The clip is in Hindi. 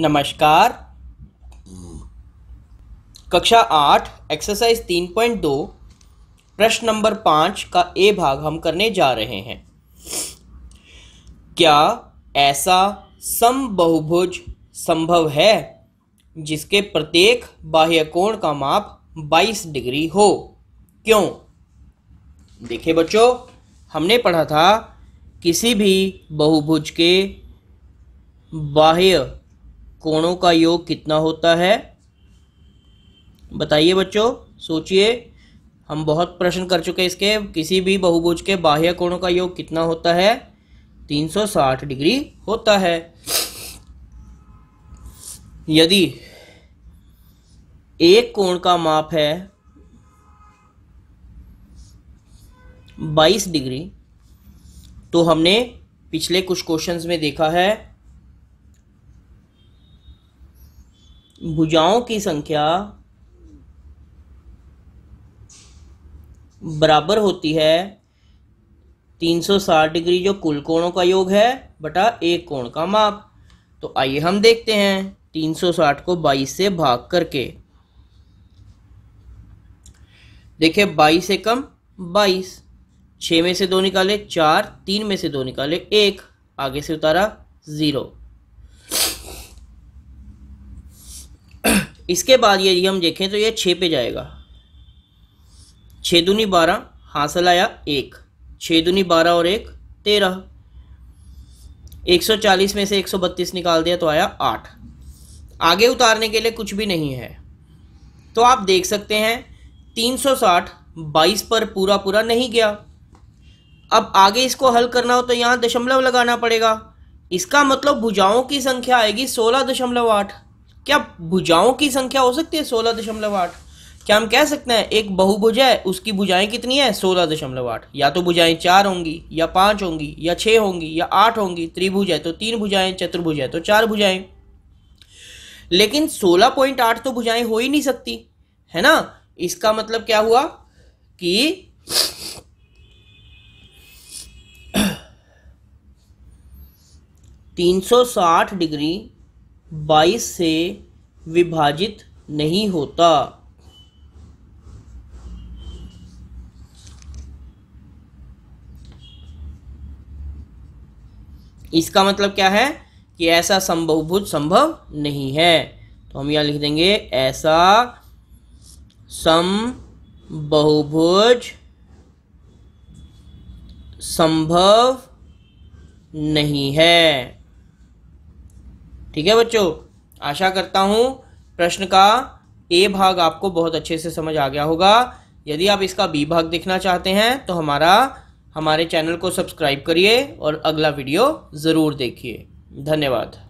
नमस्कार कक्षा आठ एक्सरसाइज तीन पॉइंट दो प्रश्न नंबर पांच का ए भाग हम करने जा रहे हैं क्या ऐसा सम बहुभुज संभव है जिसके प्रत्येक बाह्य कोण का माप 22 डिग्री हो क्यों देखिए बच्चों हमने पढ़ा था किसी भी बहुभुज के बाह्य कोणों का योग कितना होता है बताइए बच्चों सोचिए हम बहुत प्रश्न कर चुके हैं इसके किसी भी बहुभुज के बाह्य कोणों का योग कितना होता है 360 डिग्री होता है यदि एक कोण का माप है 22 डिग्री तो हमने पिछले कुछ क्वेश्चंस में देखा है भुजाओं की संख्या बराबर होती है 360 डिग्री जो कुल कोणों का योग है बटा एक कोण का माप तो आइए हम देखते हैं 360 को 22 से भाग करके देखिए 22 से कम 22 छ में से दो निकाले चार तीन में से दो निकाले एक आगे से उतारा ज़ीरो इसके बाद यदि हम देखें तो ये छः पे जाएगा छः दूनी बारह हासिल आया एक छः दूनी बारह और एक तेरह एक सौ चालीस में से एक सौ बत्तीस निकाल दिया तो आया आठ आगे उतारने के लिए कुछ भी नहीं है तो आप देख सकते हैं तीन सौ साठ बाईस पर पूरा पूरा नहीं गया अब आगे इसको हल करना हो तो यहाँ दशमलव लगाना पड़ेगा इसका मतलब भुजाओं की संख्या आएगी सोलह दशमलव आठ क्या भुजाओं की संख्या हो सकती है सोलह दशमलव आठ क्या हम कह सकते हैं एक बहुभुजा है उसकी भुजाएं कितनी है सोलह दशमलव आठ या तो भुजाएं चार होंगी या पांच होंगी या छह होंगी या आठ होंगी त्रिभुज है तो तीन भुजाएं चतुर्भुज है तो चार भुजाएं लेकिन सोलह पॉइंट आठ तो भुजाएं हो ही नहीं सकती है ना इसका मतलब क्या हुआ कि तीन सौ साठ डिग्री बाईस से विभाजित नहीं होता इसका मतलब क्या है कि ऐसा संभवभुज संभव नहीं है तो हम यहां लिख देंगे ऐसा सम बहुभुज संभव नहीं है ठीक है बच्चों आशा करता हूँ प्रश्न का ए भाग आपको बहुत अच्छे से समझ आ गया होगा यदि आप इसका बी भाग देखना चाहते हैं तो हमारा हमारे चैनल को सब्सक्राइब करिए और अगला वीडियो ज़रूर देखिए धन्यवाद